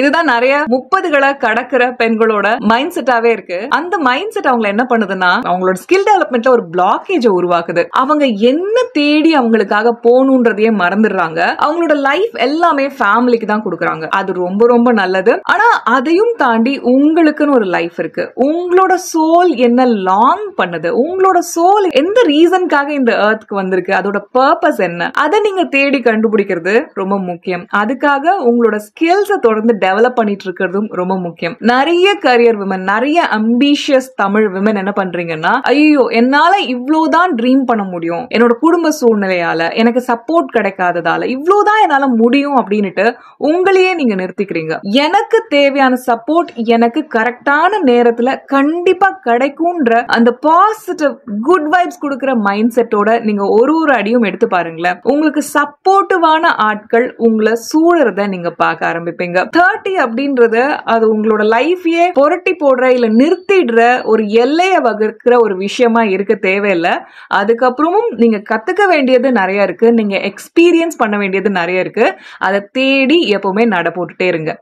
இதுதான் நிறைய முப்பதுகளை கடக்கிற பெண்களோட மைண்ட் செட்டாவே இருக்கு அந்த மைண்ட் செட் அவங்களை என்ன பண்ணுதுன்னா அவங்களோட ஸ்கில் டெவலப்மெண்ட்ல ஒரு பிளாக்கேஜ் உருவாக்குது அவங்க என்ன தேடி அவங்களுக்காக போகணுன்றதையே மறந்துடுறாங்க அவங்களோட லைஃப் எல்லாமே ஃபேமிலிக்கு தான் கொடுக்குறாங்க அது ரொம்ப ரொம்ப நல்லது ஆனா அதையும் தாண்டி உங்களுக்குன்னு ஒரு லைஃப் இருக்கு உங்களோட சோல் என்ன லாங் பண்ணுது உங்களோட சோல் எந்த ரீசனுக்காக இந்த ஏர்த்க்கு வந்திருக்கு அதோட பர்பஸ் என்ன அதை நீங்க தேடி கண்டுபிடிக்கிறது ரொம்ப முக்கியம் அதுக்காக உங்களோட ஸ்கில்ஸை தொடர்ந்து டெவலப் பண்ணிட்டு இருக்கிறதும் ரொம்ப முக்கியம் நிறைய கரியர் விமன் நிறைய அம்பிஷியஸ் தமிழ் விமன் என்ன பண்றீங்கன்னா ஐயோ என்னால இவ்வளவுதான் ட்ரீம் பண்ண முடியும் என்னோட குடும்ப சூழ்நிலையால எனக்கு சப்போர்ட் கிடைக்காததால இவ்வளவுதான் என்னால முடியும் அப்படின்னுட்டு உங்களையே நீங்க நிறுத்திக்கிறீங்க எனக்கு தேவையான சப்போர்ட் எனக்கு கரெக்டான நேரத்துல கண்டிப்பா கிடைக்கும்ன்ற அந்த பாசிட்டிவ் குட் வைப்ஸ் கொடுக்குற மைண்ட் செட்டோட நீங்க ஒரு ஒரு அடியும் எடுத்து பாருங்களேன் உங்களுக்கு சப்போர்ட்டிவான ஆட்கள் உங்களை சூழறத நீங்க பார்க்க ஆரம்பிப்பீங்க தேர்ட் பாட்டி அப்படின்றத அது உங்களோட லைஃபையே புரட்டி போடுற இல்ல நிறுத்திடுற ஒரு எல்லையை வகுக்கிற ஒரு விஷயமா இருக்க தேவையில்லை அதுக்கப்புறமும் நீங்க கத்துக்க வேண்டியது நிறைய இருக்கு நீங்க எக்ஸ்பீரியன்ஸ் பண்ண வேண்டியது நிறைய இருக்கு அதை தேடி எப்பவுமே நட போட்டுட்டே இருங்க